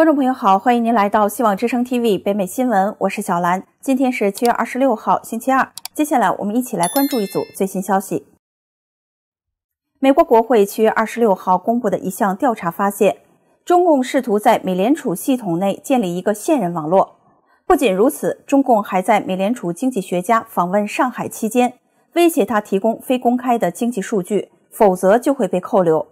观众朋友好，欢迎您来到希望之声 TV 北美新闻，我是小兰。今天是七月二十六号，星期二。接下来我们一起来关注一组最新消息。美国国会七月二十六号公布的一项调查发现，中共试图在美联储系统内建立一个线人网络。不仅如此，中共还在美联储经济学家访问上海期间，威胁他提供非公开的经济数据，否则就会被扣留。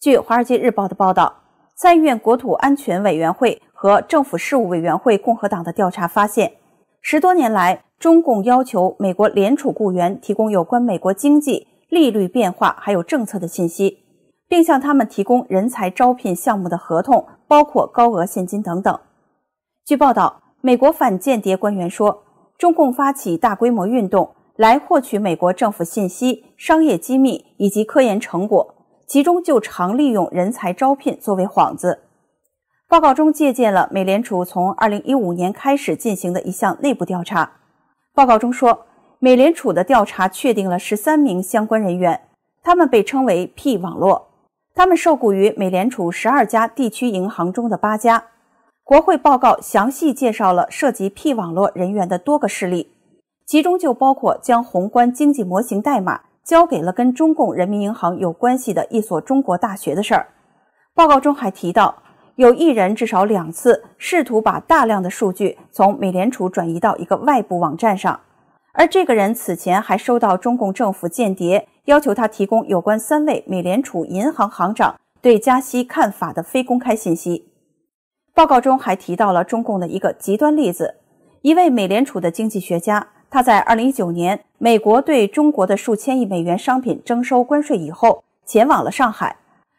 据《华尔街日报》的报道。参议院国土安全委员会和政府事务委员会共和党的调查发现，十多年来，中共要求美国联储雇员提供有关美国经济、利率变化还有政策的信息，并向他们提供人才招聘项目的合同，包括高额现金等等。据报道，美国反间谍官员说，中共发起大规模运动来获取美国政府信息、商业机密以及科研成果。其中就常利用人才招聘作为幌子。报告中借鉴了美联储从2015年开始进行的一项内部调查。报告中说，美联储的调查确定了13名相关人员，他们被称为 P 网络，他们受雇于美联储12家地区银行中的8家。国会报告详细介绍了涉及 P 网络人员的多个事例，其中就包括将宏观经济模型代码。交给了跟中共人民银行有关系的一所中国大学的事儿。报告中还提到，有一人至少两次试图把大量的数据从美联储转移到一个外部网站上，而这个人此前还收到中共政府间谍要求他提供有关三位美联储银行行长对加息看法的非公开信息。报告中还提到了中共的一个极端例子：一位美联储的经济学家。他在二零一九年，美国对中国的数千亿美元商品征收关税以后，前往了上海，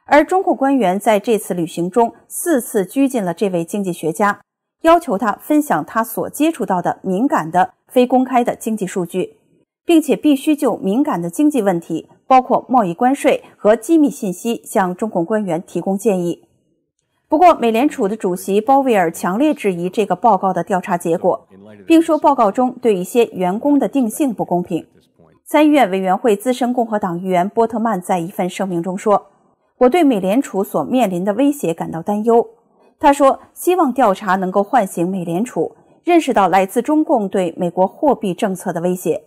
而中共官员在这次旅行中四次拘禁了这位经济学家，要求他分享他所接触到的敏感的非公开的经济数据，并且必须就敏感的经济问题，包括贸易关税和机密信息，向中共官员提供建议。不过，美联储的主席鲍威尔强烈质疑这个报告的调查结果，并说报告中对一些员工的定性不公平。参议院委员会资深共和党议员波特曼在一份声明中说：“我对美联储所面临的威胁感到担忧。”他说：“希望调查能够唤醒美联储，认识到来自中共对美国货币政策的威胁。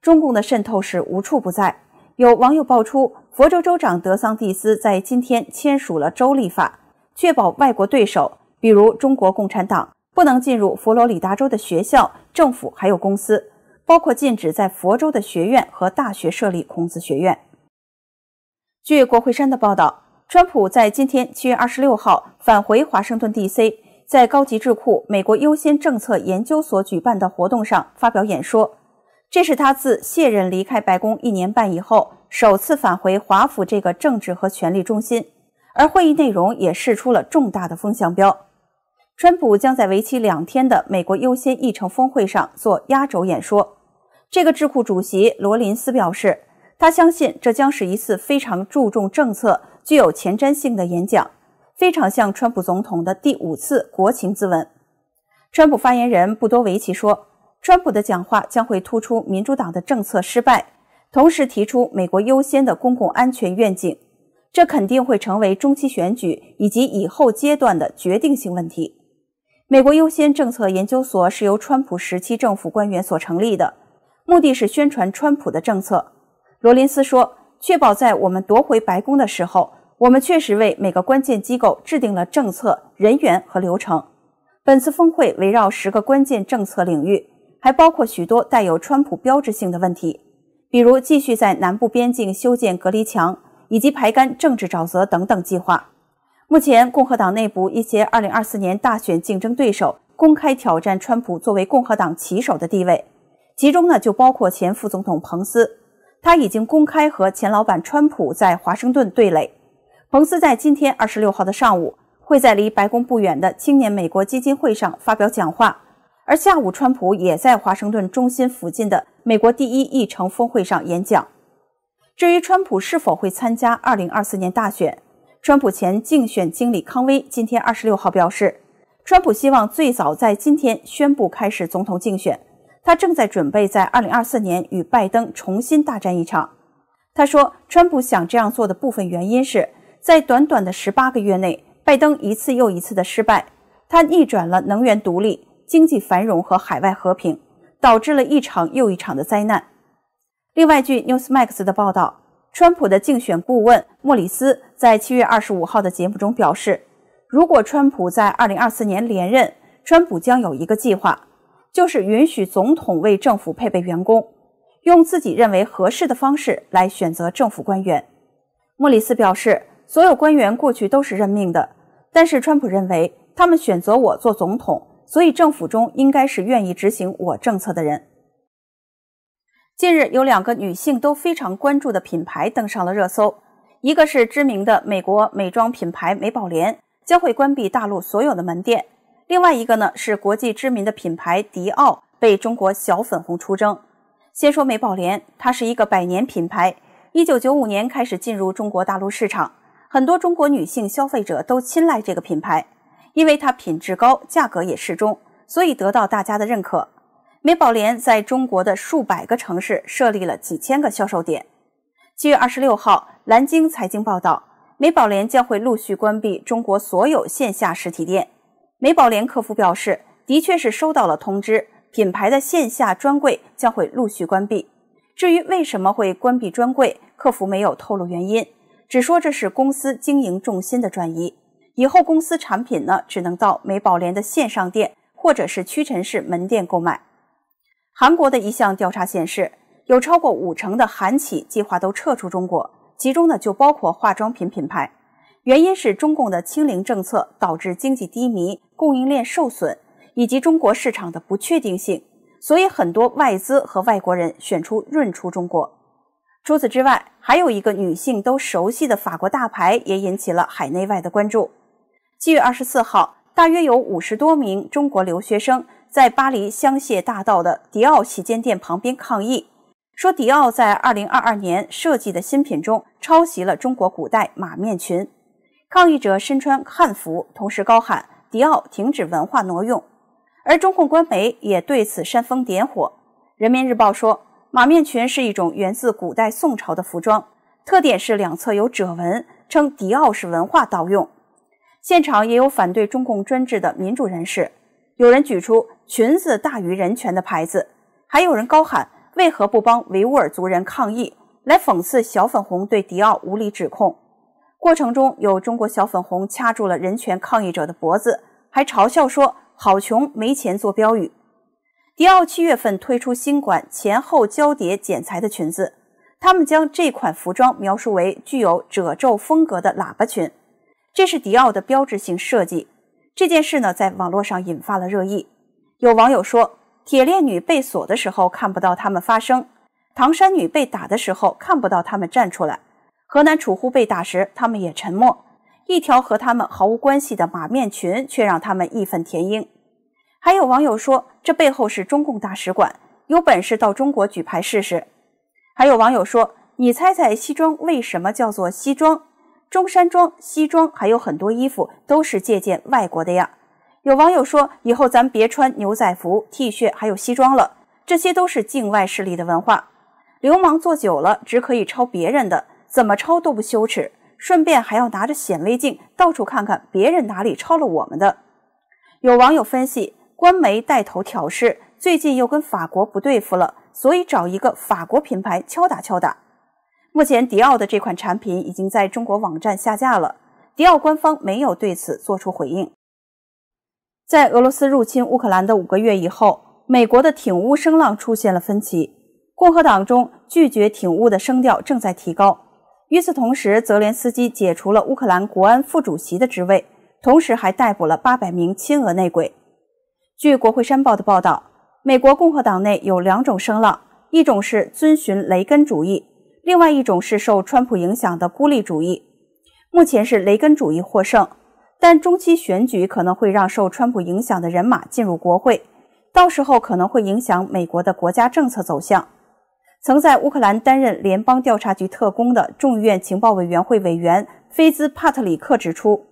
中共的渗透是无处不在。”有网友爆出，佛州州长德桑蒂斯在今天签署了州立法。确保外国对手，比如中国共产党，不能进入佛罗里达州的学校、政府还有公司，包括禁止在佛州的学院和大学设立孔子学院。据国会山的报道，川普在今天七月二十六号返回华盛顿 D.C.，在高级智库美国优先政策研究所举办的活动上发表演说。这是他自卸任离开白宫一年半以后，首次返回华府这个政治和权力中心。而会议内容也示出了重大的风向标。川普将在为期两天的“美国优先”议程峰会上做压轴演说。这个智库主席罗林斯表示，他相信这将是一次非常注重政策、具有前瞻性的演讲，非常像川普总统的第五次国情咨文。川普发言人布多维奇说，川普的讲话将会突出民主党的政策失败，同时提出“美国优先”的公共安全愿景。这肯定会成为中期选举以及以后阶段的决定性问题。美国优先政策研究所是由川普时期政府官员所成立的，目的是宣传川普的政策。罗林斯说：“确保在我们夺回白宫的时候，我们确实为每个关键机构制定了政策、人员和流程。”本次峰会围绕十个关键政策领域，还包括许多带有川普标志性的问题，比如继续在南部边境修建隔离墙。以及排干政治沼泽等等计划。目前，共和党内部一些2024年大选竞争对手公开挑战川普作为共和党旗手的地位，其中呢就包括前副总统彭斯，他已经公开和前老板川普在华盛顿对垒。彭斯在今天二十六号的上午会在离白宫不远的青年美国基金会上发表讲话，而下午川普也在华盛顿中心附近的美国第一议程峰会上演讲。至于川普是否会参加二零二四年大选，川普前竞选经理康威今天二十六号表示，川普希望最早在今天宣布开始总统竞选。他正在准备在二零二四年与拜登重新大战一场。他说，川普想这样做的部分原因是，在短短的十八个月内，拜登一次又一次的失败，他逆转了能源独立、经济繁荣和海外和平，导致了一场又一场的灾难。另外，据 Newsmax 的报道，川普的竞选顾问莫里斯在七月二十五号的节目中表示，如果川普在二零二四年连任，川普将有一个计划，就是允许总统为政府配备员工，用自己认为合适的方式来选择政府官员。莫里斯表示，所有官员过去都是任命的，但是川普认为他们选择我做总统，所以政府中应该是愿意执行我政策的人。近日有两个女性都非常关注的品牌登上了热搜，一个是知名的美国美妆品牌美宝莲将会关闭大陆所有的门店，另外一个呢是国际知名的品牌迪奥被中国小粉红出征。先说美宝莲，它是一个百年品牌，一九九五年开始进入中国大陆市场，很多中国女性消费者都青睐这个品牌，因为它品质高，价格也适中，所以得到大家的认可。美宝莲在中国的数百个城市设立了几千个销售点。七月二十六号，蓝鲸财经报道，美宝莲将会陆续关闭中国所有线下实体店。美宝莲客服表示，的确是收到了通知，品牌的线下专柜将会陆续关闭。至于为什么会关闭专柜，客服没有透露原因，只说这是公司经营重心的转移。以后公司产品呢，只能到美宝莲的线上店或者是屈臣氏门店购买。韩国的一项调查显示，有超过五成的韩企计划都撤出中国，其中呢就包括化妆品品牌。原因是中共的清零政策导致经济低迷、供应链受损，以及中国市场的不确定性，所以很多外资和外国人选出润出中国。除此之外，还有一个女性都熟悉的法国大牌也引起了海内外的关注。七月二十四号，大约有五十多名中国留学生。在巴黎香榭大道的迪奥旗舰店旁边抗议，说迪奥在二零二二年设计的新品中抄袭了中国古代马面裙。抗议者身穿汉服，同时高喊“迪奥停止文化挪用”。而中共官媒也对此煽风点火，《人民日报》说马面裙是一种源自古代宋朝的服装，特点是两侧有褶纹，称迪奥是文化盗用。现场也有反对中共专制的民主人士。有人举出“裙子大于人权”的牌子，还有人高喊“为何不帮维吾尔族人抗议”来讽刺小粉红对迪奥无理指控。过程中，有中国小粉红掐住了人权抗议者的脖子，还嘲笑说：“好穷，没钱做标语。”迪奥七月份推出新款前后交叠剪裁的裙子，他们将这款服装描述为具有褶皱风格的喇叭裙，这是迪奥的标志性设计。这件事呢，在网络上引发了热议。有网友说：“铁链女被锁的时候看不到他们发声，唐山女被打的时候看不到他们站出来，河南储户被打时他们也沉默。一条和他们毫无关系的马面裙却让他们义愤填膺。”还有网友说：“这背后是中共大使馆，有本事到中国举牌试试。”还有网友说：“你猜猜西装为什么叫做西装？”中山装、西装还有很多衣服都是借鉴外国的呀。有网友说，以后咱别穿牛仔服、T 恤还有西装了，这些都是境外势力的文化。流氓做久了，只可以抄别人的，怎么抄都不羞耻，顺便还要拿着显微镜到处看看别人哪里抄了我们的。有网友分析，官媒带头挑事，最近又跟法国不对付了，所以找一个法国品牌敲打敲打。目前，迪奥的这款产品已经在中国网站下架了。迪奥官方没有对此作出回应。在俄罗斯入侵乌克兰的五个月以后，美国的挺乌声浪出现了分歧，共和党中拒绝挺乌的声调正在提高。与此同时，泽连斯基解除了乌克兰国安副主席的职位，同时还逮捕了八百名亲俄内鬼。据国会山报的报道，美国共和党内有两种声浪，一种是遵循雷根主义。另外一种是受川普影响的孤立主义，目前是雷根主义获胜，但中期选举可能会让受川普影响的人马进入国会，到时候可能会影响美国的国家政策走向。曾在乌克兰担任联邦调查局特工的众议院情报委员会委员菲兹帕特里克指出，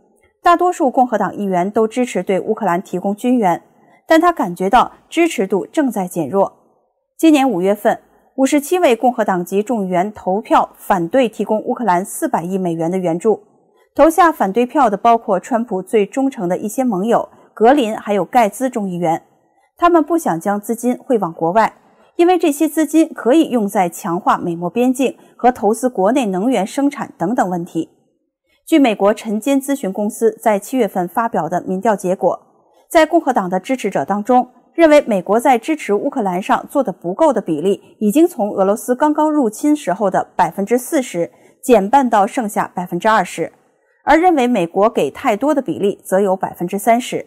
大多数共和党议员都支持对乌克兰提供军援，但他感觉到支持度正在减弱。今年五月份。五十七位共和党籍众议员投票反对提供乌克兰四百亿美元的援助。投下反对票的包括川普最忠诚的一些盟友格林，还有盖茨众议员。他们不想将资金汇往国外，因为这些资金可以用在强化美墨边境和投资国内能源生产等等问题。据美国晨间咨询公司在七月份发表的民调结果，在共和党的支持者当中。认为美国在支持乌克兰上做的不够的比例，已经从俄罗斯刚刚入侵时候的百分之四十减半到剩下百分之二十，而认为美国给太多的比例则有百分之三十。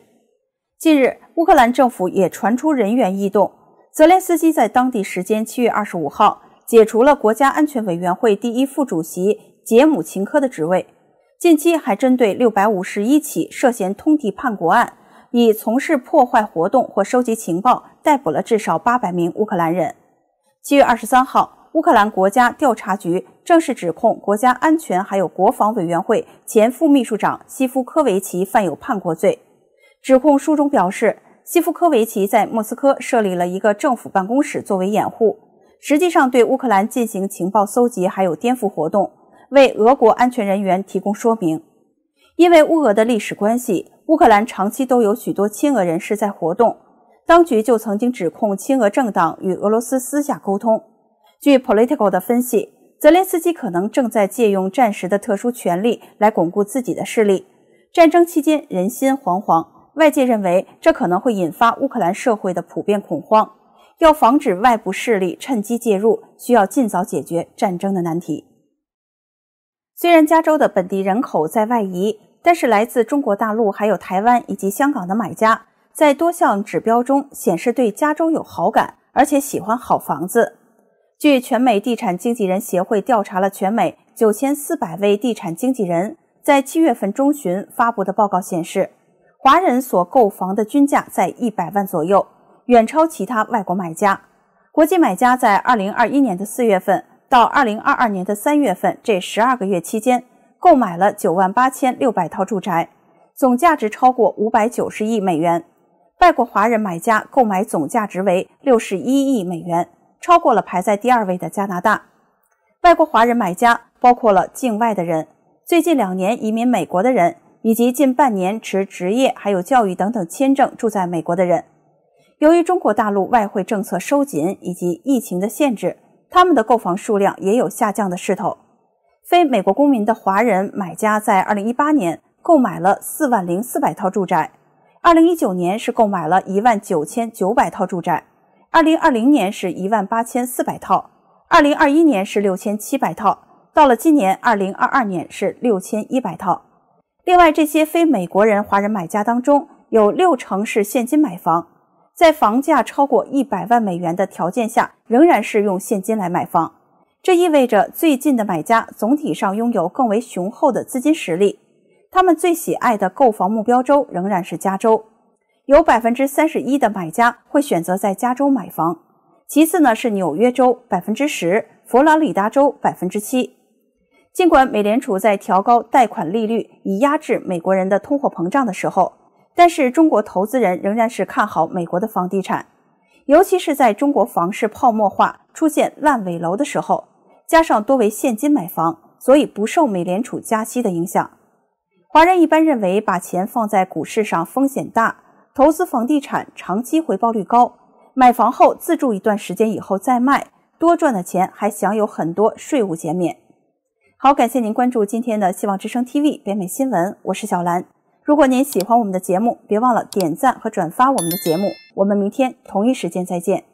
近日，乌克兰政府也传出人员异动，泽连斯基在当地时间七月二十五号解除了国家安全委员会第一副主席杰姆琴科的职位。近期还针对六百五十一起涉嫌通敌叛国案。以从事破坏活动或收集情报，逮捕了至少八百名乌克兰人。七月二十三号，乌克兰国家调查局正式指控国家安全还有国防委员会前副秘书长西夫科维奇犯有叛国罪。指控书中表示，西夫科维奇在莫斯科设立了一个政府办公室作为掩护，实际上对乌克兰进行情报搜集还有颠覆活动，为俄国安全人员提供说明。因为乌俄的历史关系。乌克兰长期都有许多亲俄人士在活动，当局就曾经指控亲俄政党与俄罗斯私下沟通。据 Politico 的分析，泽连斯基可能正在借用战时的特殊权力来巩固自己的势力。战争期间人心惶惶，外界认为这可能会引发乌克兰社会的普遍恐慌。要防止外部势力趁机介入，需要尽早解决战争的难题。虽然加州的本地人口在外移。但是来自中国大陆、还有台湾以及香港的买家，在多项指标中显示对加州有好感，而且喜欢好房子。据全美地产经纪人协会调查了全美九千四百位地产经纪人，在七月份中旬发布的报告显示，华人所购房的均价在一百万左右，远超其他外国买家。国际买家在二零二一年的四月份到二零二二年的三月份这十二个月期间。购买了九万八千六百套住宅，总价值超过五百九十亿美元。外国华人买家购买总价值为六十一亿美元，超过了排在第二位的加拿大。外国华人买家包括了境外的人，最近两年移民美国的人，以及近半年持职业还有教育等等签证住在美国的人。由于中国大陆外汇政策收紧以及疫情的限制，他们的购房数量也有下降的势头。非美国公民的华人买家在二零一八年购买了四万零四百套住宅，二零一九年是购买了一万九千九百套住宅，二零二零年是一万八千四百套，二零二一年是六千七百套，到了今年二零二二年是六千一百套。另外，这些非美国人华人买家当中，有六成是现金买房，在房价超过一百万美元的条件下，仍然是用现金来买房。这意味着最近的买家总体上拥有更为雄厚的资金实力，他们最喜爱的购房目标州仍然是加州，有百分之三十一的买家会选择在加州买房。其次呢是纽约州百分之十，佛罗里达州百分之七。尽管美联储在调高贷款利率以压制美国人的通货膨胀的时候，但是中国投资人仍然是看好美国的房地产，尤其是在中国房市泡沫化、出现烂尾楼的时候。加上多为现金买房，所以不受美联储加息的影响。华人一般认为，把钱放在股市上风险大，投资房地产长期回报率高。买房后自住一段时间以后再卖，多赚的钱还享有很多税务减免。好，感谢您关注今天的《希望之声 TV 北美新闻》，我是小兰。如果您喜欢我们的节目，别忘了点赞和转发我们的节目。我们明天同一时间再见。